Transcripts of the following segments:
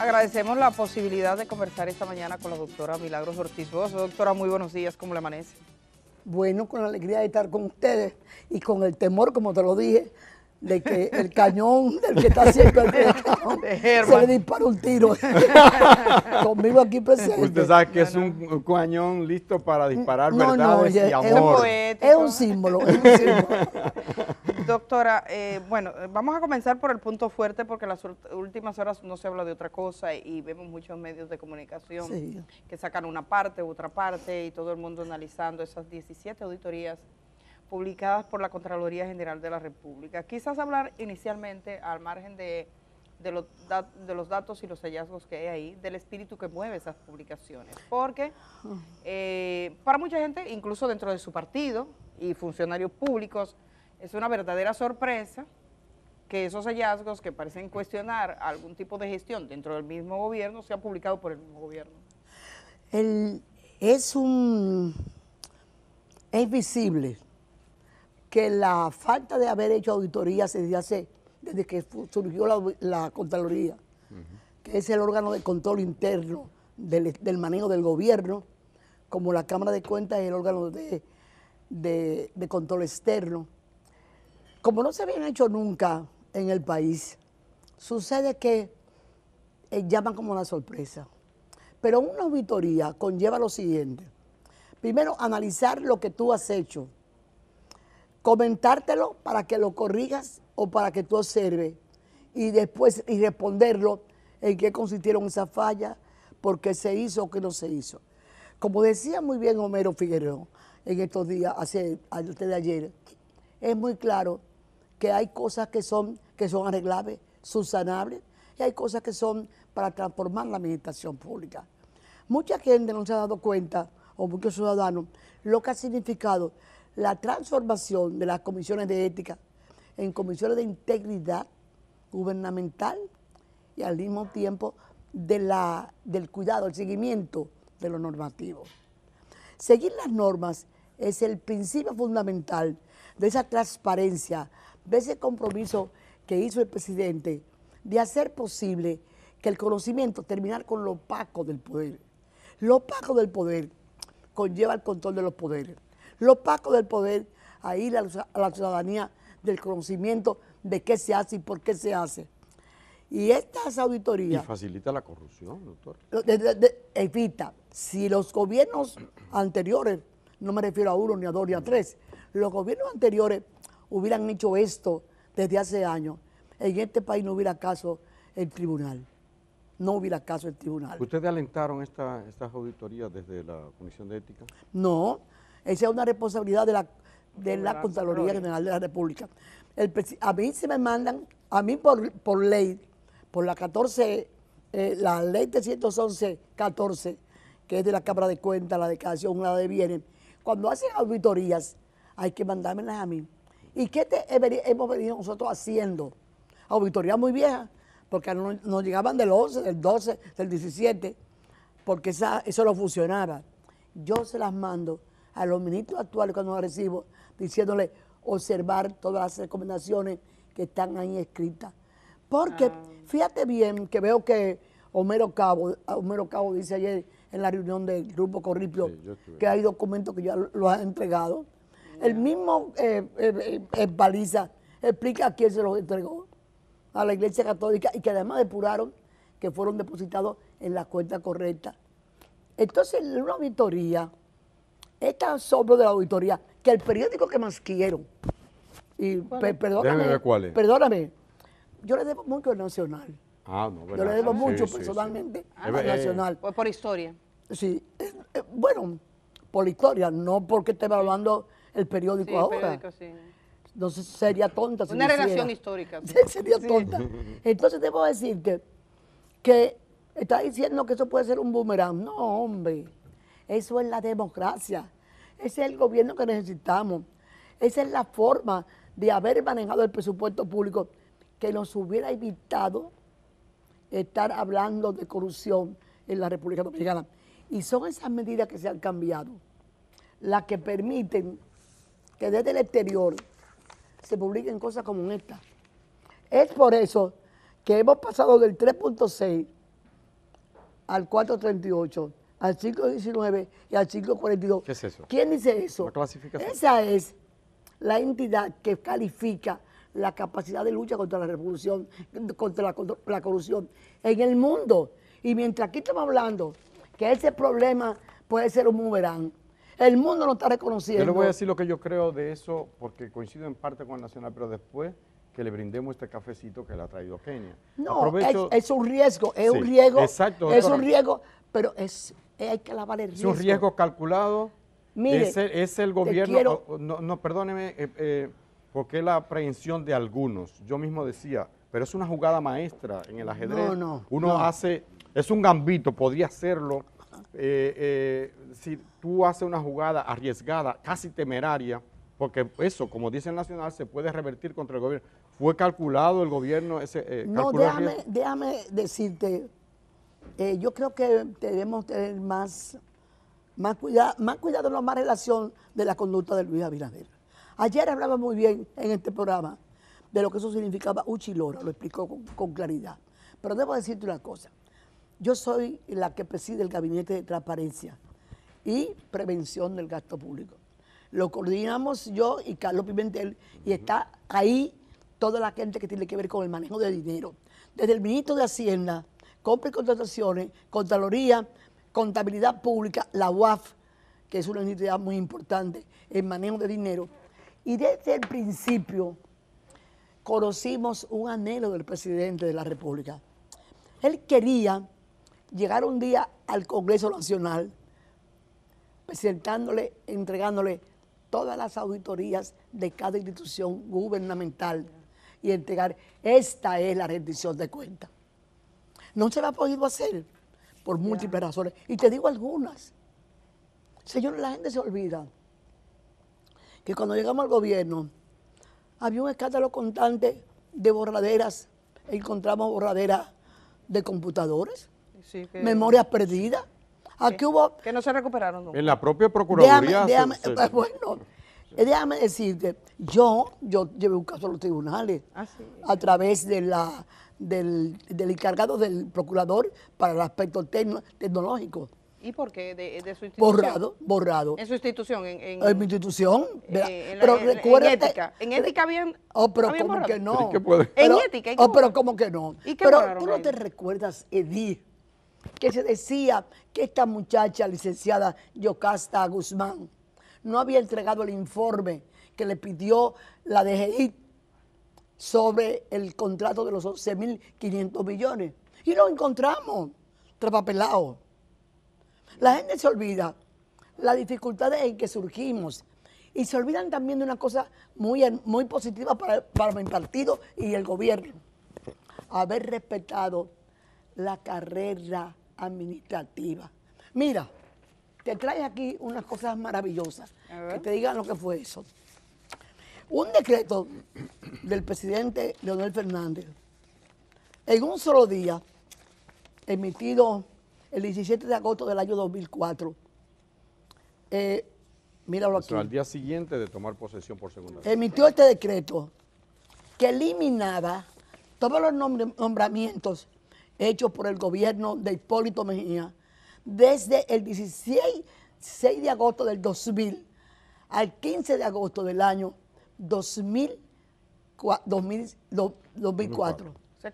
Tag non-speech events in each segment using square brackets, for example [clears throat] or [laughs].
Agradecemos la posibilidad de conversar esta mañana con la doctora Milagros Ortiz Doctora, muy buenos días, ¿cómo le amanece? Bueno, con la alegría de estar con ustedes y con el temor, como te lo dije, de que el cañón del que está haciendo el pecado [laughs] se le dispara un tiro. [laughs] Conmigo aquí presente. Usted sabe que es un cañón listo para disparar no, verdades y amor. Es, es, un símbolo, es un símbolo. [laughs] Doctora, eh, bueno, eh, vamos a comenzar por el punto fuerte porque las últimas horas no se habla de otra cosa y vemos muchos medios de comunicación que sacan una parte, otra parte y todo el mundo analizando esas 17 auditorías publicadas por la Contraloría General de la República. Quizás hablar inicialmente al margen de, los datos y los hallazgos que hay ahí, del espíritu que mueve esas publicaciones, porque ah. eh, para mucha gente, incluso dentro de su partido y funcionarios públicos, es una verdadera sorpresa que esos hallazgos que parecen cuestionar algún tipo de gestión dentro del mismo gobierno sean publicados por el mismo gobierno. es un es visible que la falta de haber hecho auditoría, desde hace desde que surgió la, Contraloría, que es el órgano de control interno del, manejo del gobierno, como la Cámara de Cuentas es el órgano de control externo, como no se habían hecho nunca en el país, sucede que eh, llaman como una sorpresa. Pero una auditoría conlleva lo siguiente. Primero, analizar lo que tú has hecho, comentártelo para que lo corrijas o para que tú observes y después y responderlo en qué consistieron esas fallas, por qué se hizo o qué no se hizo. Como decía muy bien Homero Figueroa en estos días, hace, antes de ayer, es muy claro que hay cosas que son, que son arreglables, subsanables, y hay cosas que son para transformar la administración pública. Mucha gente no se ha dado cuenta, o muchos ciudadanos, lo que ha significado la transformación de las comisiones de ética en comisiones de integridad gubernamental y al mismo tiempo de la, del cuidado, el seguimiento de lo normativo. Seguir las normas es el principio fundamental de esa transparencia, de ese compromiso que hizo el presidente de hacer posible que el conocimiento, terminar con lo opaco del poder. Lo opaco del poder conlleva el control de los poderes. Lo opaco del poder a ir a la ciudadanía del conocimiento de qué se hace y por qué se hace. Y estas auditorías... Y facilita la corrupción, doctor. evita. Si los gobiernos anteriores, no me refiero a uno, ni a dos, ni a tres, los gobiernos anteriores hubieran hecho esto desde hace años, en este país no hubiera caso el tribunal. No hubiera caso el tribunal. ¿Ustedes alentaron estas auditorías desde la Comisión de Ética? No, esa es una responsabilidad de la, de la Contraloría General de la República. a mí se me mandan, a mí por, ley, por la 14, eh, la ley 311, 14, que es de la Cámara de Cuentas, la declaración, la de bienes, cuando hacen auditorías, hay que mandármelas a mí. ¿Y qué te hemos venido nosotros haciendo? Auditoría muy vieja, porque nos llegaban del 11, del 12, del 17, porque esa, eso no funcionaba. Yo se las mando a los ministros actuales cuando las recibo, diciéndoles observar todas las recomendaciones que están ahí escritas. Porque ah. fíjate bien que veo que Homero Cabo, Homero Cabo dice ayer en la reunión del grupo Corripio que hay documentos que ya lo han entregado el mismo eh, eh, eh, Baliza explica quién se los entregó a la Iglesia Católica y que además depuraron que fueron depositados en la cuenta correcta. Entonces, una auditoría, es tan sobre de la auditoría que el periódico que más quiero, y perdóname, perdóname, yo le debo mucho al Nacional. Ah, no, verdad. Yo le debo mucho personalmente ah, Nacional. Pues por historia. Sí, bueno, por historia, no porque esté evaluando el periódico ahora. Entonces sería tonta. Una Una relación histórica. [laughs] Pues. sería tonta. [laughs] Entonces debo decirte que está diciendo que eso puede ser un boomerang. No, hombre. Eso es la democracia. Ese es el gobierno que necesitamos. Esa es la forma de haber manejado el presupuesto público que nos hubiera evitado estar hablando de corrupción en la República Dominicana. Y son esas medidas que se han cambiado las que permiten que desde el exterior se publiquen cosas como esta. Es por eso que hemos pasado del 3.6 al 438, al 519 y al 542. ¿Qué es eso? ¿Quién dice eso? La clasificación. Esa es la entidad que califica la capacidad de lucha contra la revolución, contra la, corrupción en el mundo. Y mientras aquí estamos hablando que ese problema puede ser un boomerang, el mundo no está reconociendo. Yo le voy a decir lo que yo creo de eso, porque coincido en parte con el Nacional, pero después que le brindemos este cafecito que le ha traído Kenia. No, es, un riesgo, es un riesgo. Exacto. Es un riesgo, pero es, hay que lavar el riesgo. Es un riesgo calculado. Mire, es, el, gobierno, no, no, perdóneme, eh, eh, porque es la aprehensión de algunos. Yo mismo decía, pero es una jugada maestra en el ajedrez. No, no, Uno hace, es un gambito, podría hacerlo eh, eh, si tú haces una jugada arriesgada, casi temeraria, porque eso, como dice el Nacional, se puede revertir contra el gobierno. ¿Fue calculado el gobierno? Ese, eh, no, déjame, decirte, yo creo que debemos tener más, más, cuidado, en la más relación de la conducta de Luis Abinader. Ayer hablaba muy bien en este programa de lo que eso significaba Uchilora, lo explicó con claridad. Pero debo decirte una cosa, yo soy la que preside el Gabinete de Transparencia y Prevención del Gasto Público. Lo coordinamos yo y Carlos Pimentel y está ahí toda la gente que tiene que ver con el manejo de dinero. Desde el ministro de Hacienda, Compra y Contrataciones, Contraloría, Contabilidad Pública, la UAF, que es una entidad muy importante en manejo de dinero. Y desde el principio conocimos un anhelo del presidente de la República. Él quería llegar un día al Congreso Nacional presentándole, entregándole todas las auditorías de cada institución gubernamental y entregar, esta es la rendición de cuentas. No se la ha podido hacer por múltiples razones. Y te digo algunas. Señores, la gente se olvida que cuando llegamos al gobierno había un escándalo constante de borraderas. Encontramos borraderas de computadores, memorias perdidas. Aquí que, hubo... Que no se recuperaron En la propia Procuraduría. Déjame, [laughs] bueno, eh, déjame decirte, yo, yo llevé un caso a los tribunales ah, a través de la, del, del, encargado del procurador para el aspecto tecnológico. ¿Y por qué? De, su institución? Borrado, borrado. ¿En su institución? En, mi institución. Eh, pero recuerda. En ética. En ética bien. Oh, pero como oh, que no. en ética. oh, pero como que no. pero tú no te recuerdas, Edith que se decía que esta muchacha, licenciada Yocasta Guzmán, no había entregado el informe que le pidió la DGI sobre el contrato de los 11.500 millones. Y lo encontramos, trapapelado. La gente se olvida las dificultades en que surgimos y se olvidan también de una cosa muy, muy positiva para, para mi partido y el gobierno, haber respetado la carrera administrativa. Mira, te trae aquí unas cosas maravillosas, que te digan lo que fue eso. Un decreto del presidente Leonel Fernández, en un solo día, emitido el 17 de agosto del año 2004, eh, míralo aquí. al día siguiente de tomar posesión por segunda vez. Emitió este decreto que eliminaba todos los nombramientos hecho por el gobierno de Hipólito Mejía desde el 16 de agosto del 2000 al 15 de agosto del año 2000, 2004. O que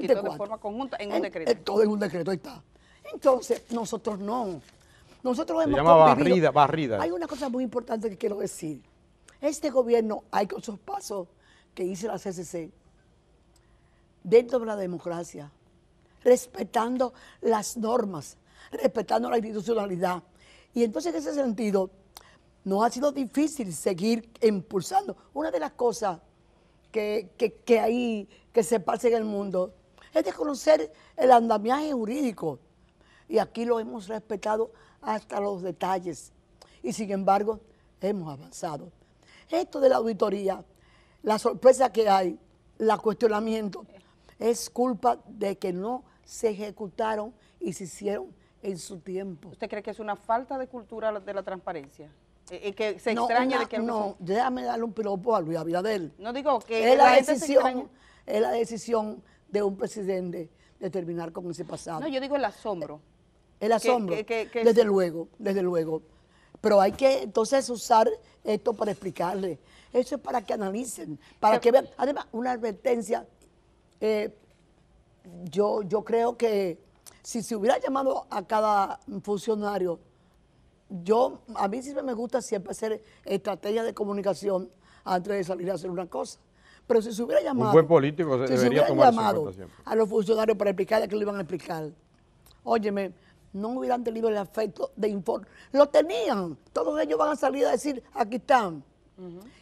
de forma conjunta en, un decreto. Eh, todo en un decreto, ahí está. Entonces, nosotros no. Nosotros Se llama barrida, barrida. Hay una cosa muy importante que quiero decir. Este gobierno, hay con pasos que hizo la CCC, dentro de la democracia, respetando las normas, respetando la institucionalidad. Y entonces en ese sentido, nos ha sido difícil seguir impulsando. Una de las cosas que, hay, que se pase en el mundo, es desconocer el andamiaje jurídico. Y aquí lo hemos respetado hasta los detalles. Y sin embargo, hemos avanzado. Esto de la auditoría, la sorpresa que hay, la cuestionamiento, es culpa de que no se ejecutaron y se hicieron en su tiempo. ¿Usted cree que es una falta de cultura de la transparencia? y eh, eh, que se extraña de que... No, déjame darle un piropo a Luis Abinadel. No digo que... Es la, decisión, es la decisión de un presidente de terminar con ese pasado. No, yo digo el asombro. El asombro, desde luego, desde luego. Pero hay que entonces usar esto para explicarle. Eso es para que analicen, para que vean. Además, una advertencia eh, yo, yo creo que si se hubiera llamado a cada funcionario, yo, a mí siempre me gusta siempre hacer estrategia de comunicación antes de salir a hacer una cosa. Pero si se hubiera llamado. si se tomar llamado a los funcionarios para explicarle que lo iban a explicar. Óyeme, no hubieran tenido el afecto de informe. Lo tenían. Todos ellos van a salir a decir, aquí están.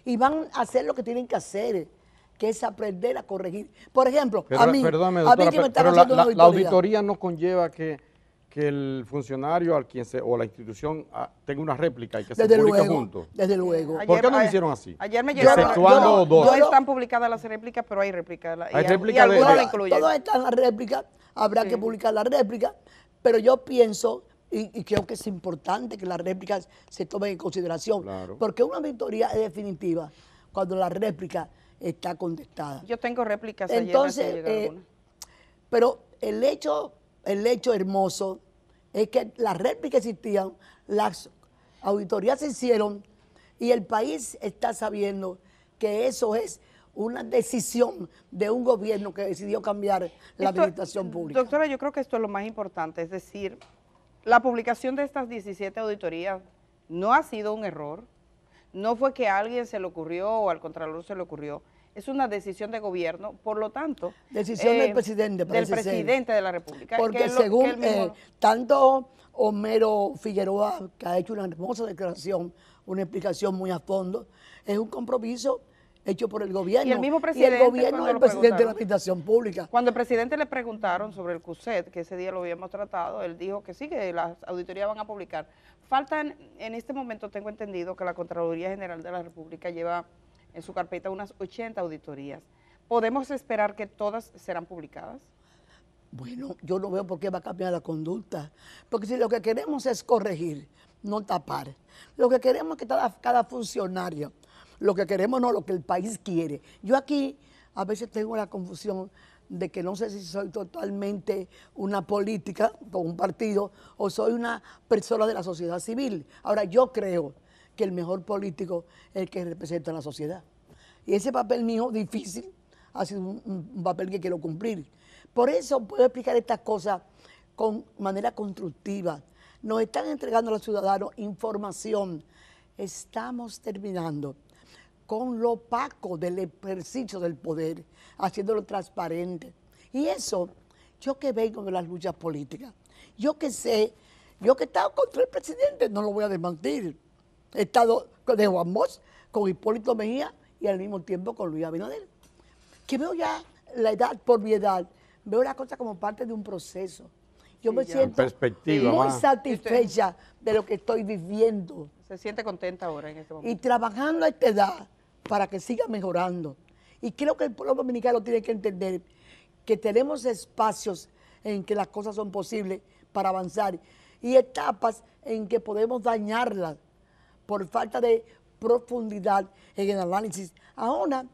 Y van a hacer lo que tienen que hacer que es aprender a corregir. Por ejemplo, a mí, me están haciendo la, auditoría. la, no conlleva que, el funcionario al quien se, o la institución ah, tenga una réplica y que desde se publique luego, junto. Desde luego. ¿Por qué no lo hicieron así? Ayer me llegaron. dos. están publicadas las réplicas, pero hay réplicas. Hay réplicas de, de, Todas están las réplicas, habrá que publicar la réplica, pero yo pienso y, creo que es importante que las réplicas se tomen en consideración. Porque una auditoría es definitiva cuando las réplicas está contestada. Yo tengo réplicas Entonces, eh, pero el hecho, el hecho hermoso es que las réplicas existían, las auditorías se hicieron y el país está sabiendo que eso es una decisión de un gobierno que decidió cambiar la administración pública. Doctora, yo creo que esto es lo más importante, es decir, la publicación de estas 17 auditorías no ha sido un error, no fue que a alguien se le ocurrió o al Contralor se le ocurrió, es una decisión de gobierno, por lo tanto... Decisión del eh, presidente. Del presidente de la República. Porque según eh, tanto Homero Figueroa, que ha hecho una hermosa declaración, una explicación muy a fondo, es un compromiso hecho por el gobierno. Y el mismo presidente. Y el gobierno es el presidente de la administración pública. Cuando el presidente le preguntaron sobre el CUSET, que ese día lo habíamos tratado, él dijo que sí, que las auditorías van a publicar. Faltan, en este momento tengo entendido que la Contraloría General de la República lleva en su carpeta unas 80 auditorías. ¿Podemos esperar que todas serán publicadas? Bueno, yo no veo por qué va a cambiar la conducta, porque si lo que queremos es corregir, no tapar. Lo que queremos es que cada, cada funcionario, lo que queremos no lo que el país quiere. Yo aquí a veces tengo la confusión de que no sé si soy totalmente una política o un partido o soy una persona de la sociedad civil. Ahora yo creo que el mejor político es el que representa a la sociedad. Y ese papel mío difícil ha sido un, papel que quiero cumplir. Por eso puedo explicar estas cosas con manera constructiva. Nos están entregando a los ciudadanos información. Estamos terminando con lo opaco del ejercicio del poder, haciéndolo transparente. Y eso, yo que vengo de las luchas políticas, yo que sé, yo que he estado contra el presidente, no lo voy a desmentir, He estado de Juan Mos, con Hipólito Mejía y al mismo tiempo con Luis Abinader. Que veo ya la edad por mi edad, veo las cosas como parte de un proceso. Yo me siento muy satisfecha de lo que estoy viviendo. Se siente contenta ahora en este momento. Y trabajando a esta edad para que siga mejorando. Y creo que el pueblo dominicano tiene que entender que tenemos espacios en que las cosas son posibles para avanzar y etapas en que podemos dañarlas por falta de profundidad en el análisis. Ahora,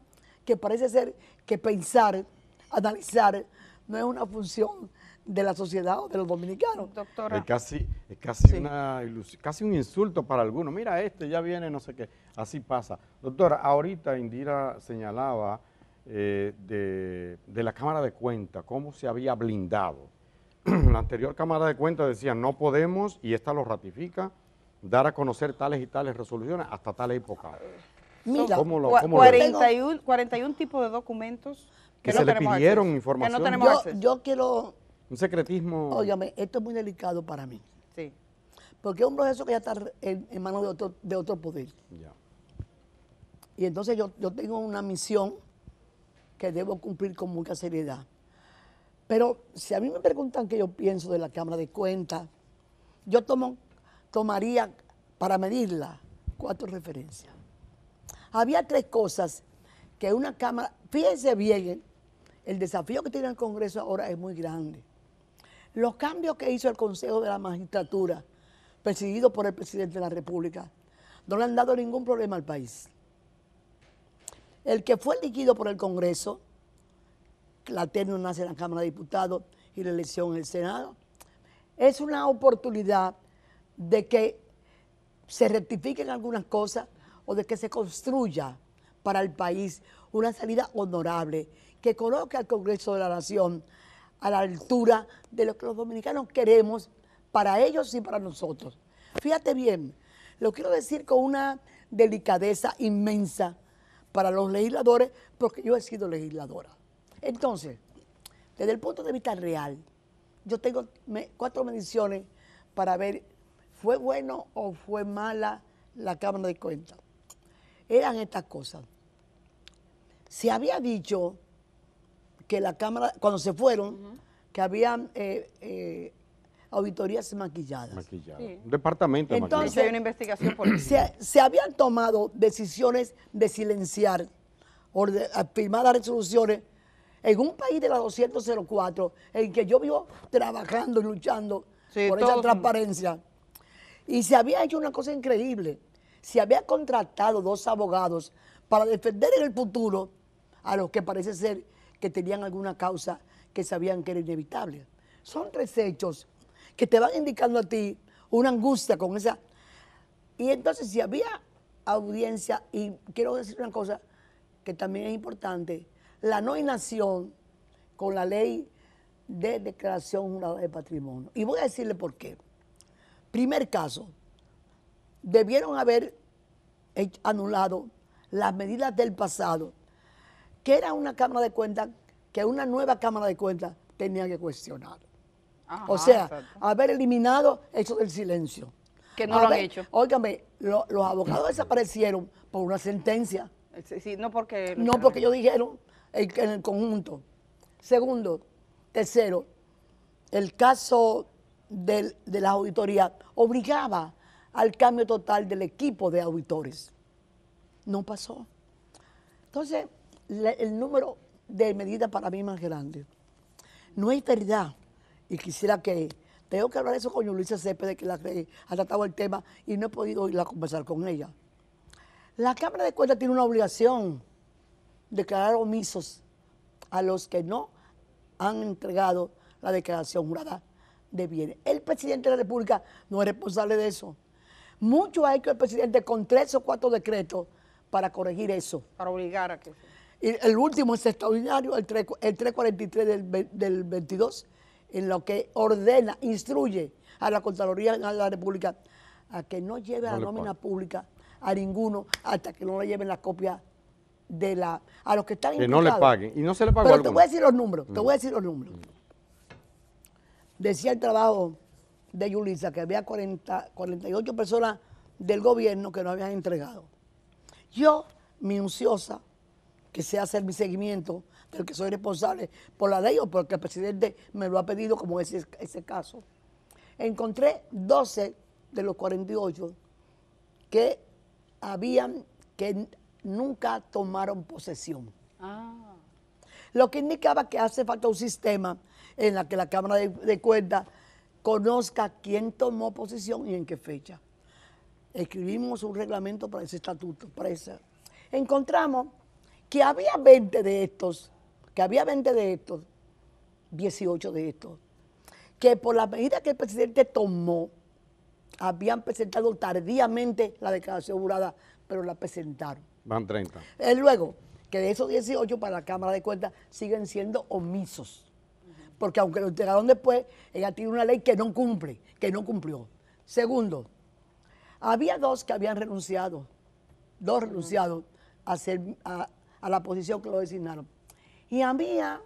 que parece ser que pensar, analizar, no es una función de la sociedad o de los dominicanos. Doctora. Es casi, es casi, una casi un insulto para algunos. Mira, este ya viene, no sé qué. Así pasa. Doctora, ahorita Indira señalaba eh, de, de, la Cámara de Cuentas, cómo se había blindado. [clears throat] la anterior Cámara de Cuentas decía, no podemos, y esta lo ratifica, dar a conocer tales y tales resoluciones hasta tal época. Mira, 41, 41 tipos de documentos que, no se pidieron información. yo, quiero... Un secretismo... Óyame, esto es muy delicado para mí. Sí. Porque es un proceso que ya está en, manos de otro, poder. Ya. Y entonces yo, yo tengo una misión que debo cumplir con mucha seriedad. Pero si a mí me preguntan qué yo pienso de la Cámara de Cuentas, yo tomo tomaría para medirla cuatro referencias. Había tres cosas que una Cámara, fíjense bien, el desafío que tiene el Congreso ahora es muy grande. Los cambios que hizo el Consejo de la Magistratura, presidido por el presidente de la República, no le han dado ningún problema al país. El que fue elegido por el Congreso, la terna nace en la Cámara de Diputados y la elección en el Senado, es una oportunidad de que se rectifiquen algunas cosas o de que se construya para el país una salida honorable que coloque al Congreso de la Nación a la altura de lo que los dominicanos queremos para ellos y para nosotros. Fíjate bien, lo quiero decir con una delicadeza inmensa para los legisladores, porque yo he sido legisladora. Entonces, desde el punto de vista real, yo tengo cuatro mediciones para ver ¿Fue bueno o fue mala la Cámara de Cuentas? Eran estas cosas. Se había dicho que la Cámara, cuando se fueron, que habían eh, eh, auditorías maquilladas. Maquilladas. Un departamento de Entonces, hay una investigación política. Se, habían tomado decisiones de silenciar, o de firmar las resoluciones en un país de la 204, en que yo vivo trabajando y luchando por esa transparencia. Y se había hecho una cosa increíble. Se había contratado dos abogados para defender en el futuro a los que parece ser que tenían alguna causa que sabían que era inevitable. Son tres hechos que te van indicando a ti una angustia con esa. Y entonces si había audiencia, y quiero decir una cosa que también es importante, la no inacción con la ley de declaración de patrimonio. Y voy a decirle por qué. Primer caso, debieron haber anulado las medidas del pasado, que era una Cámara de Cuentas que una nueva Cámara de Cuentas tenía que cuestionar. o sea, haber eliminado eso del silencio. Que no lo han hecho. Óigame, los abogados desaparecieron por una sentencia. Sí, no porque... No porque ellos dijeron en el conjunto. Segundo, tercero, el caso de, de las auditorías obligaba al cambio total del equipo de auditores. No pasó. Entonces, el número de medidas para mí más grande. No hay verdad, y quisiera que, tengo que hablar eso con Luisa Cepede que la, ha tratado el tema y no he podido ir a conversar con ella. La Cámara de Cuentas tiene una obligación de declarar omisos a los que no han entregado la declaración jurada de bienes. El presidente de la República no es responsable de eso. Mucho hay que el presidente con tres o cuatro decretos para corregir eso. Para obligar a que... Y el último es extraordinario, el, el 343 del, 22, en lo que ordena, instruye a la Contraloría General de la República a que no lleve la nómina pública a ninguno hasta que no le lleven la copia de la a los que están que no le paguen y no se le pero te voy a decir los números te mm. voy a decir los números Decía el trabajo de Yulisa que había 40, 48 personas del gobierno que no habían entregado. Yo, minuciosa, que sé hacer mi seguimiento, del que soy responsable por la ley o porque el presidente me lo ha pedido, como ese, ese caso, encontré 12 de los 48 que habían, que nunca tomaron posesión. Ah. Lo que indicaba que hace falta un sistema en la que la Cámara de, Cuentas conozca quién tomó posición y en qué fecha. Escribimos un reglamento para ese estatuto, para esa. Encontramos que había 20 de estos, que había 20 de estos, 18 de estos, que por la medida que el presidente tomó, habían presentado tardíamente la declaración jurada, pero la presentaron. Van 30. Eh, luego, que de esos 18 para la Cámara de Cuentas siguen siendo omisos porque aunque lo entregaron después, ella tiene una ley que no cumple, que no cumplió. Segundo, había dos que habían renunciado, dos renunciados a, la posición que lo designaron. Y había,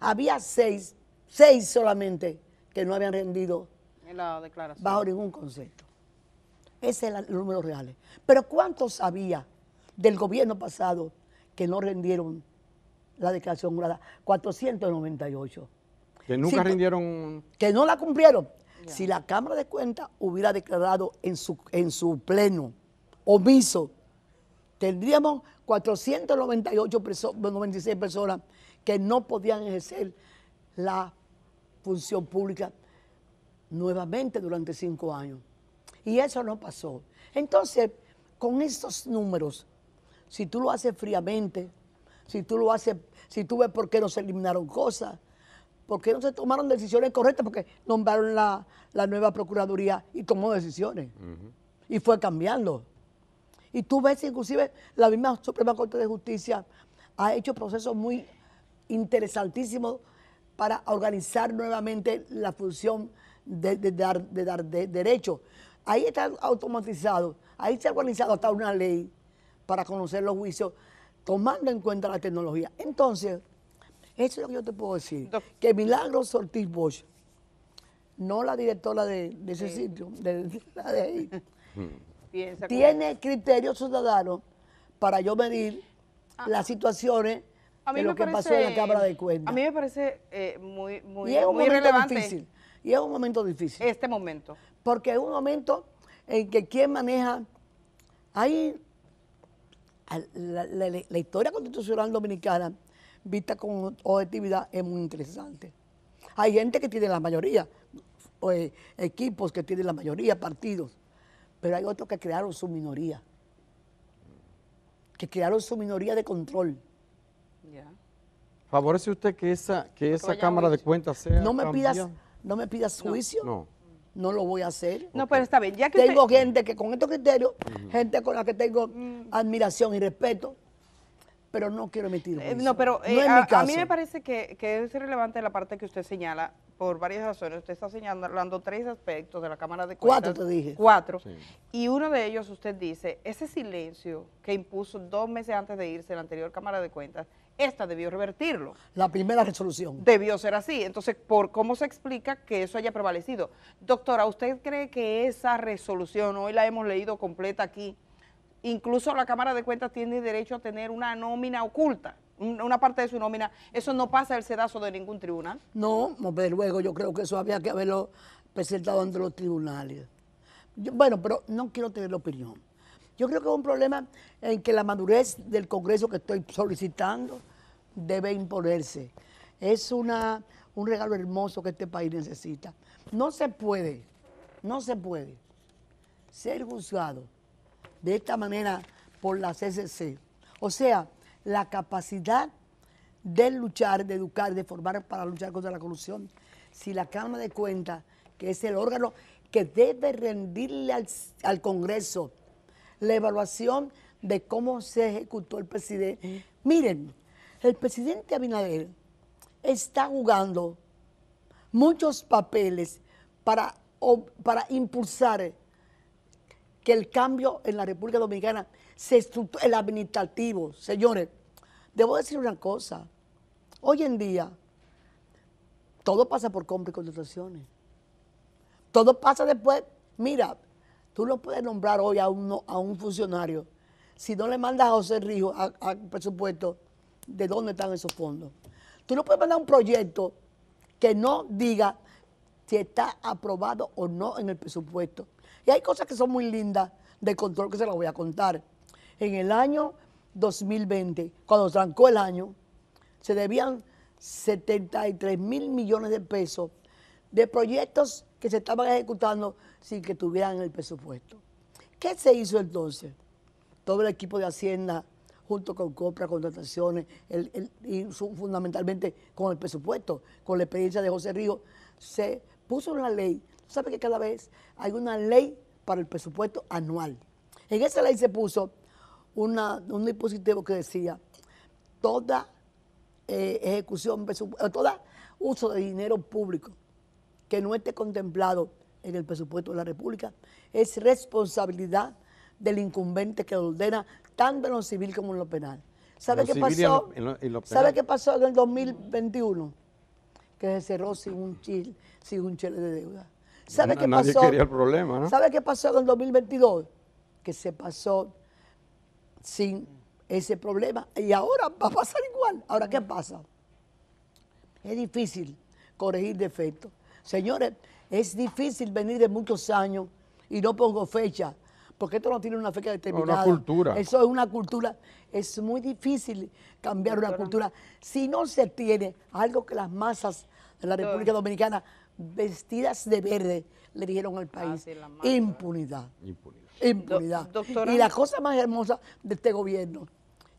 ah, había seis, seis solamente que no habían rendido bajo ningún concepto. Ese es el número real. Pero ¿cuántos había del gobierno pasado que no rendieron la declaración jurada, 498. Que nunca rindieron... Que no la cumplieron. Si la Cámara de Cuentas hubiera declarado en su, en su pleno omiso, tendríamos 498 96 personas que no podían ejercer la función pública nuevamente durante cinco años. Y eso no pasó. Entonces, con estos números, si tú lo haces fríamente, si tú lo haces si tú ves por qué no se eliminaron cosas, por qué no se tomaron decisiones correctas, porque nombraron la, nueva Procuraduría y tomó decisiones. Y fue cambiando. Y tú ves, inclusive, la misma Suprema Corte de Justicia ha hecho procesos muy interesantísimos para organizar nuevamente la función de, dar, de dar derecho. Ahí está automatizado, ahí se ha organizado hasta una ley para conocer los juicios tomando en cuenta la tecnología. Entonces, eso es lo que yo te puedo decir. que Milagro Ortiz Bosch, no la directora de, ese sitio, de, la de ahí, [laughs] tiene criterios ciudadanos para yo medir ah. las situaciones a de lo que pasó en la Cámara de Cuentas. A mí me parece eh, muy, muy, relevante. difícil. Y es un momento difícil. Este momento. Porque es un momento en que quien maneja, hay la, historia constitucional dominicana vista con objetividad es muy interesante. Hay gente que tiene la mayoría, pues, equipos que tienen la mayoría, partidos, pero hay otros que crearon su minoría, que crearon su minoría de control. ¿Favorece usted que esa, que pues esa Cámara de Cuentas sea no me pidas No me pidas juicio. No. no. lo voy a hacer. No, pero está bien. Ya que tengo gente que con estos criterios, gente con la que tengo mm admiración y respeto, pero no quiero emitir eh, no, pero eh, a, mí me parece que, es relevante la parte que usted señala por varias razones. Usted está señalando tres aspectos de la Cámara de Cuentas. Cuatro, te dije. Cuatro. Y uno de ellos, usted dice, ese silencio que impuso dos meses antes de irse la anterior Cámara de Cuentas, esta debió revertirlo. La primera resolución. Debió ser así. Entonces, ¿por ¿cómo se explica que eso haya prevalecido? Doctora, ¿usted cree que esa resolución, hoy la hemos leído completa aquí, incluso la Cámara de Cuentas tiene derecho a tener una nómina oculta, una parte de su nómina. Eso no pasa el sedazo de ningún tribunal. No, desde luego, yo creo que eso había que haberlo presentado ante los tribunales. bueno, pero no quiero tener la opinión. Yo creo que es un problema en que la madurez del Congreso que estoy solicitando debe imponerse. Es una, un regalo hermoso que este país necesita. No se puede, no se puede ser juzgado de esta manera por la CCC. O sea, la capacidad de luchar, de educar, de formar para luchar contra la corrupción. Si la Cámara de Cuentas, que es el órgano que debe rendirle al, Congreso la evaluación de cómo se ejecutó el presidente. Miren, el presidente Abinader está jugando muchos papeles para, para impulsar que el cambio en la República Dominicana se estructura, el administrativo, señores, debo decir una cosa, hoy en día todo pasa por compra y contrataciones, todo pasa después, mira, tú no puedes nombrar hoy a, uno, a un funcionario si no le mandas a José Rijo al presupuesto de dónde están esos fondos. Tú no puedes mandar un proyecto que no diga si está aprobado o no en el presupuesto. Y hay cosas que son muy lindas de control que se las voy a contar. En el año 2020, cuando trancó el año, se debían 73 mil millones de pesos de proyectos que se estaban ejecutando sin que tuvieran el presupuesto. ¿Qué se hizo entonces? Todo el equipo de Hacienda, junto con compras, contrataciones, y fundamentalmente con el presupuesto, con la experiencia de José Río, se puso una ley sabe que cada vez hay una ley para el presupuesto anual. En esa ley se puso un dispositivo que decía, toda eh, ejecución, todo uso de dinero público que no esté contemplado en el presupuesto de la República es responsabilidad del incumbente que ordena tanto en lo civil como en lo penal. ¿Sabe, qué, pasó? En ¿Sabe qué pasó en el 2021? Que se cerró sin un chile, sin un chile de deuda. ¿Sabe qué nadie pasó? quería el problema, ¿no? ¿Sabe qué pasó en 2022? Que se pasó sin ese problema y ahora va a pasar igual. Ahora, ¿qué pasa? Es difícil corregir defectos. Señores, es difícil venir de muchos años y no pongo fecha, porque esto no tiene una fecha determinada. cultura. Eso es una cultura. Es muy difícil cambiar una cultura si no se tiene algo que las masas de la República Dominicana vestidas de verde, le dijeron al ah, país. impunidad. Impunidad. y la cosa más hermosa de este gobierno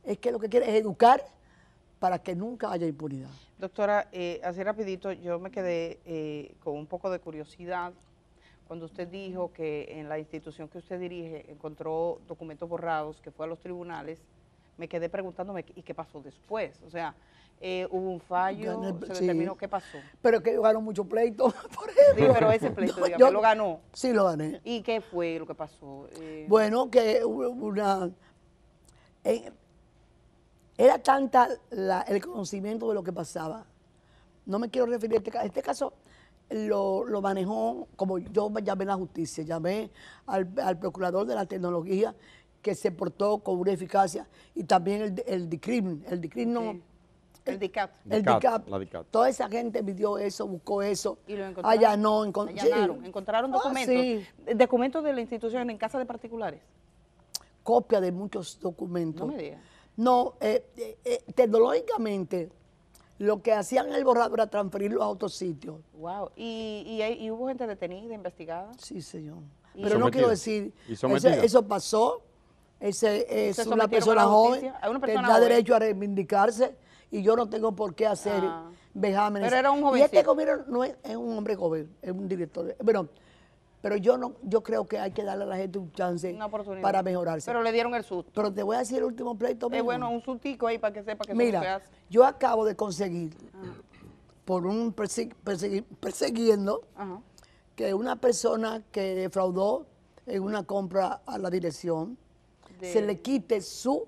es que lo que quiere es educar para que nunca haya impunidad. Doctora, eh, así rapidito, yo me quedé eh, con un poco de curiosidad cuando usted dijo que en la institución que usted dirige encontró documentos borrados, que fue a los tribunales, me quedé preguntándome, ¿y qué pasó después? O sea, eh, hubo un fallo, se determinó qué pasó. Pero que ganó mucho muchos [laughs] por eso. Sí, pero ese pleito, lo ganó. Sí, lo gané. ¿Y qué fue lo que pasó? Eh, bueno, que una... Eh, era tanta el conocimiento de lo que pasaba. No me quiero referir a este caso. Este caso lo, manejó, como yo llamé a la justicia, llamé al, procurador de la tecnología que se portó con una eficacia y también el, el DICRIM. El DICRIM no... El DICAP. El DICAP. Toda esa gente pidió eso, buscó eso. Y lo Allá no, encontraron, encontraron ah, documentos. Documentos de la institución en casa de particulares. Copia de muchos documentos. No eh, eh, eh, tecnológicamente lo que hacían el borrador era transferirlo a otros sitios. Wow. ¿Y, y, hubo gente detenida, investigada? Sí, señor. Pero no quiero decir, eso, pasó, ese, es una persona joven, derecho a reivindicarse y yo no tengo por qué hacer ah. Pero era un joven. Y este gobierno no es, un hombre joven, es un director. Bueno, pero yo no, yo creo que hay que darle a la gente un chance para mejorarse. Pero le dieron el susto. Pero te voy a decir el último pleito. Es eh, bueno, un sustico ahí para que sepa que Mira, se hace. yo acabo de conseguir por un persiguiendo que una persona que defraudó en una compra a la dirección se le quite su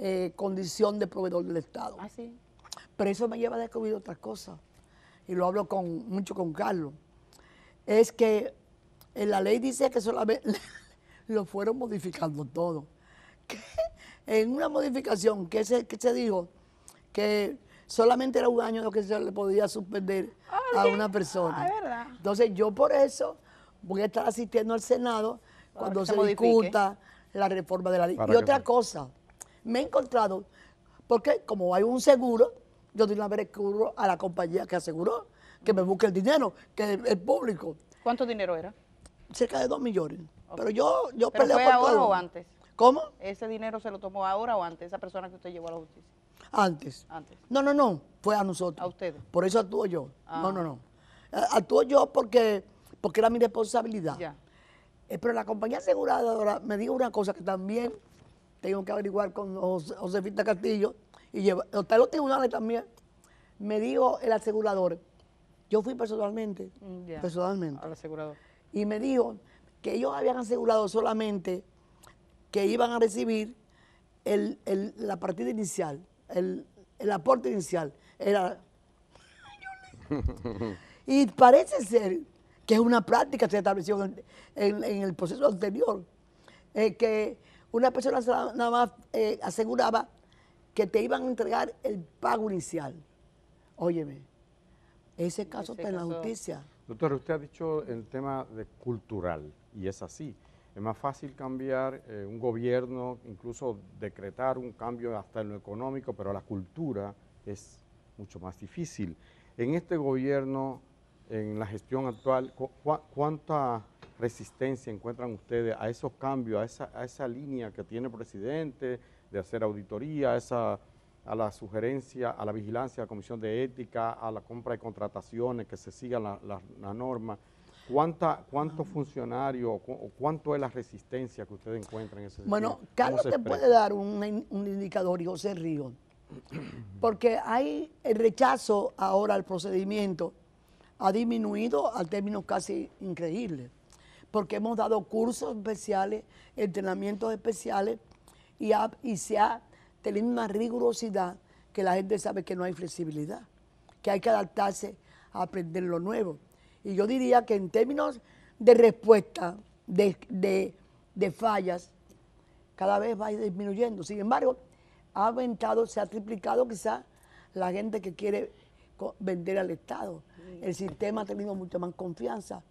eh, condición de proveedor del Estado. Ah, Pero eso me lleva a descubrir otra cosa. y lo hablo con, mucho con Carlos, es que en la ley dice que solamente [laughs] lo fueron modificando todo. [laughs] en una modificación que se, se dijo que solamente era un año lo que se le podía suspender ah, a una persona. Ah, Entonces yo por eso voy a estar asistiendo al Senado cuando se discuta la reforma de la ley. Y otra cosa, me he encontrado, porque como hay un seguro, yo doy una vez a la compañía que aseguró, que me busque el dinero, que el, el público. ¿Cuánto dinero era? Cerca de dos millones. Pero yo, yo ¿Pero todo fue ahora o antes? ¿Cómo? ¿Ese dinero se lo tomó ahora o antes, esa persona que usted llevó a la justicia? Antes. Antes. No, no, no, fue a nosotros. A ustedes. Por eso actúo yo. Ah. No, no, no. Eh, actúo yo porque, porque era mi responsabilidad. Ya. Eh, pero la compañía aseguradora me dijo una cosa que también tengo que averiguar con Josefita Castillo y hasta los tribunales también. Me dijo el asegurador, yo fui personalmente, mm, personalmente. Al asegurador. Y me dijo que ellos habían asegurado solamente que iban a recibir el, la partida inicial, el, aporte inicial. Era. [laughs] y parece ser que es una práctica que se estableció en, el proceso anterior, eh, que una persona nada más eh, aseguraba que te iban a entregar el pago inicial. Óyeme, ese caso está en la justicia. Doctor, usted ha dicho el tema de cultural, y es así. Es más fácil cambiar eh, un gobierno, incluso decretar un cambio hasta en lo económico, pero la cultura es mucho más difícil. En este gobierno en la gestión actual, ¿cuánta resistencia encuentran ustedes a esos cambios, a esa, a esa línea que tiene el presidente de hacer auditoría, a, esa, a la sugerencia, a la vigilancia de la Comisión de Ética, a la compra de contrataciones, que se siga la, norma? ¿Cuánta, ¿Cuántos ah. funcionarios o cuánto es la resistencia que ustedes encuentran en ese sentido? Bueno, Carlos te puede dar un, indicador y José Río, porque hay el rechazo ahora al procedimiento ha disminuido a términos casi increíbles, porque hemos dado cursos especiales, entrenamientos especiales y, se ha tenido una rigurosidad que la gente sabe que no hay flexibilidad, que hay que adaptarse a aprender lo nuevo. Y yo diría que en términos de respuesta, de, de fallas, cada vez va disminuyendo. Sin embargo, ha aumentado, se ha triplicado quizás la gente que quiere vender al Estado el sistema ha tenido mucha más confianza.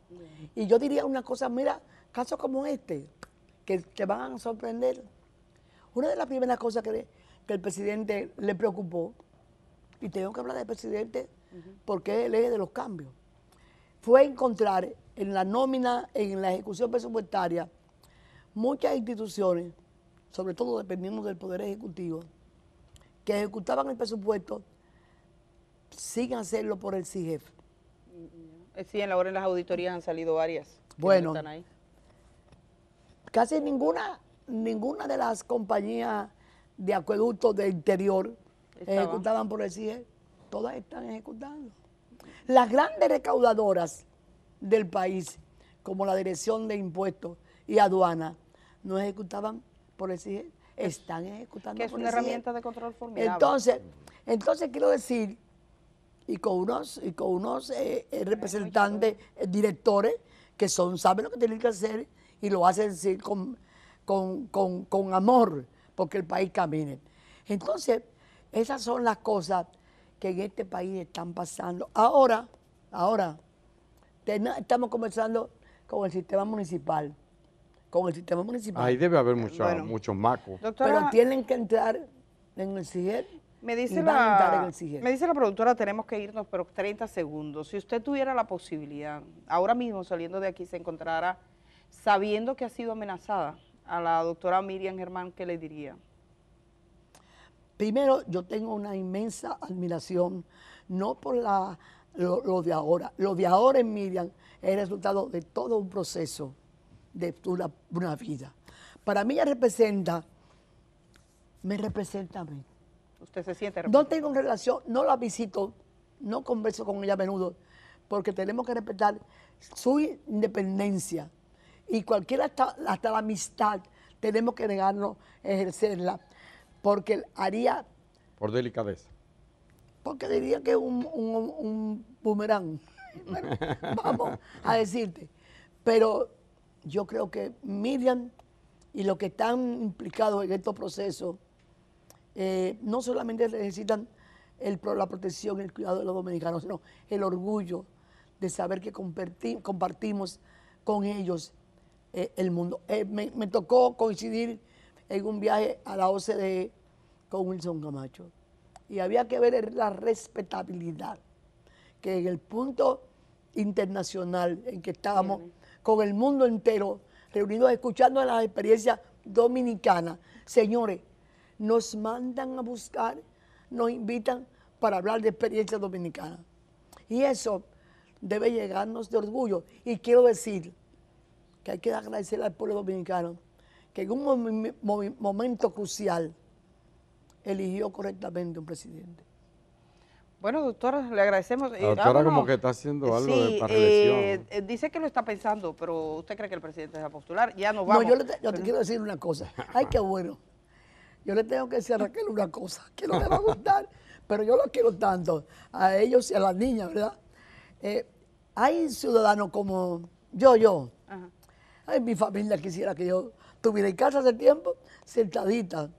Y yo diría una cosa, mira, casos como este, que te van a sorprender. Una de las primeras cosas que, el presidente le preocupó, y tengo que hablar del presidente porque es el eje de los cambios, fue encontrar en la nómina, en la ejecución presupuestaria, muchas instituciones, sobre todo dependiendo del Poder Ejecutivo, que ejecutaban el presupuesto sin hacerlo por el CIGEF. Eh, sí, en la hora en las auditorías han salido varias. Bueno, están ahí. casi ninguna, ninguna de las compañías de acueductos de interior ejecutaban por el CIE, todas están ejecutando. Las grandes recaudadoras del país, como la Dirección de Impuestos y aduanas no ejecutaban por el CIE, están ejecutando que es una herramienta de control formidable. Entonces, entonces quiero decir y con unos, y con eh, eh, representantes, eh, directores que son, saben lo que tienen que hacer y lo hacen con, amor porque el país camine. Entonces, esas son las cosas que en este país están pasando. Ahora, ahora, estamos conversando con el sistema municipal. Con el sistema municipal. Ahí debe haber muchos macos. Pero tienen que entrar en el siguiente. Me dice, la, me dice la productora, tenemos que irnos, pero 30 segundos. Si usted tuviera la posibilidad, ahora mismo saliendo de aquí, se encontrara sabiendo que ha sido amenazada a la doctora Miriam Germán, ¿qué le diría? Primero, yo tengo una inmensa admiración, no por la, lo, de ahora. Lo de ahora en Miriam es el resultado de todo un proceso de una, una vida. Para mí ella representa, me representa a mí Usted se siente No tengo relación, no la visito, no converso con ella a menudo, porque tenemos que respetar su independencia y cualquier hasta, la amistad tenemos que negarnos ejercerla, porque haría... Por delicadeza. Porque diría que es un, un, boomerang. [laughs] vamos a decirte. Pero yo creo que Miriam y los que están implicados en estos procesos eh, no solamente necesitan la protección, el cuidado de los dominicanos, sino el orgullo de saber que compartimos con ellos eh, el mundo. Eh, me, tocó coincidir en un viaje a la OCDE con Wilson Camacho y había que ver la respetabilidad que en el punto internacional en que estábamos, con el mundo entero reunidos escuchando las experiencias dominicanas, señores, nos mandan a buscar, nos invitan para hablar de experiencia dominicana. Y eso debe llegarnos de orgullo. Y quiero decir que hay que agradecer al pueblo dominicano que en un momento crucial eligió correctamente un presidente. Bueno, doctora, le agradecemos. Eh, doctora como que está haciendo algo de eh, eh, dice que lo está pensando, pero ¿usted cree que el presidente va a postular? Ya nos vamos. No, yo, yo te quiero decir una cosa. Ay, qué bueno. Yo le tengo que decir a Raquel una cosa que no me va a [laughs] gustar, pero yo lo quiero tanto, a ellos y a las niñas, ¿verdad? Eh, hay ciudadanos como yo, yo. Ajá. mi familia quisiera que yo estuviera en casa hace tiempo, sentadita.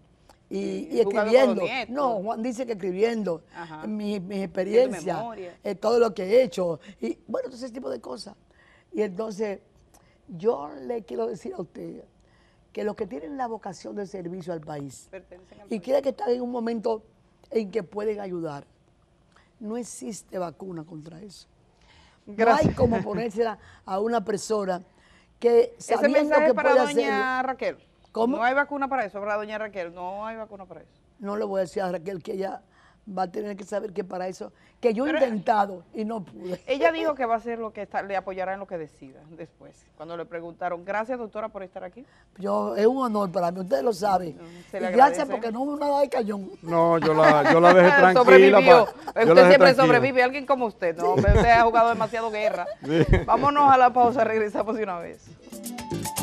Y, escribiendo. No, Juan dice que escribiendo mis, experiencias, eh, todo lo que he hecho. Y bueno, todo ese tipo de cosas. Y entonces, yo le quiero decir a usted, que los que tienen la vocación de servicio al país y creen que están en un momento en que pueden ayudar, no existe vacuna contra eso. No hay como ponérsela a una persona que sabiendo Ese que para puede doña Raquel. ¿Cómo? No hay vacuna para eso, para doña Raquel, no hay vacuna para eso. No le voy a decir a Raquel que ella va a tener que saber que para eso, que yo he intentado y no pude. [laughs] Ella dijo que va a hacer lo que está, le apoyará en lo que decida después. Cuando le preguntaron, gracias doctora por estar aquí. Yo, es un honor para mí, ustedes lo saben. gracias porque no hubo nada de cañón. No, yo la, yo la dejé [laughs] tranquila. usted siempre sobrevive, alguien como usted, ¿no? Usted ha jugado demasiado guerra. Vámonos a la pausa, regresamos de una vez.